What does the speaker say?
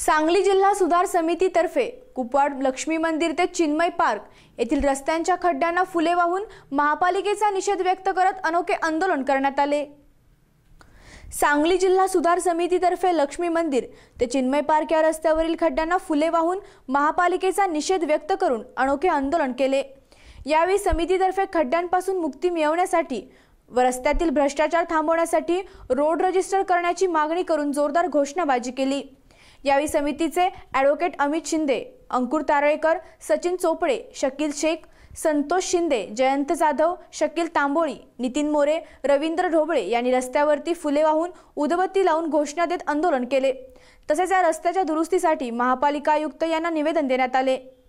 सांगली जिल्हा सुधार समितीतर्फे कुपवाड लक्ष्मी मंदिर ते चिन्मय पार्क येथील रस्त्यांच्या खड्ड्यांना फुले वाहून महापालिकेचा निषेध व्यक्त करत अनोखे आंदोलन करण्यात आले सांगली जिल्हा सुधार समितीतर्फे लक्ष्मी मंदिर ते चिन्मय पार्क या रस्त्यावरील खड्ड्यांना फुले वाहून महापालिकेचा निषेध व्यक्त करून अनोखे आंदोलन केले यावेळी समितीतर्फे खड्ड्यांपासून मुक्ती मिळवण्यासाठी व रस्त्यातील भ्रष्टाचार थांबवण्यासाठी रोड रजिस्टर करण्याची मागणी करून जोरदार घोषणाबाजी केली यावेळी समितीचे ॲडव्होकेट अमित शिंदे अंकुर तारळेकर सचिन चोपडे शकील शेख संतोष शिंदे जयंत जाधव शकील तांबोळी नितीन मोरे रवींद्र ढोबळे यांनी रस्त्यावरती फुले वाहून उदबत्ती लावून घोषणा देत आंदोलन केले तसेच या रस्त्याच्या दुरुस्तीसाठी महापालिका आयुक्त यांना निवेदन देण्यात आले